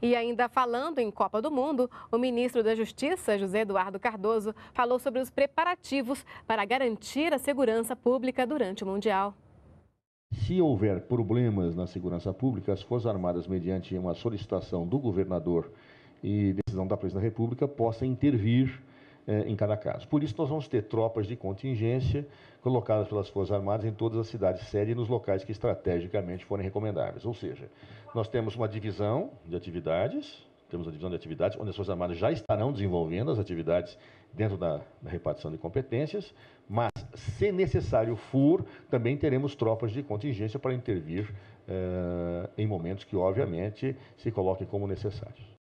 E ainda falando em Copa do Mundo, o ministro da Justiça, José Eduardo Cardoso, falou sobre os preparativos para garantir a segurança pública durante o Mundial. Se houver problemas na segurança pública, as Forças Armadas, mediante uma solicitação do governador e decisão da Presidência da República, possam intervir eh, em cada caso. Por isso, nós vamos ter tropas de contingência colocadas pelas Forças Armadas em todas as cidades sede e nos locais que estrategicamente forem recomendáveis. Ou seja, nós temos uma divisão de atividades, temos a divisão de atividades, onde as Forças Armadas já estarão desenvolvendo as atividades dentro da, da, repartição de competências, mas, se necessário for, também teremos tropas de contingência para intervir eh, em momentos que, obviamente, se coloquem como necessários.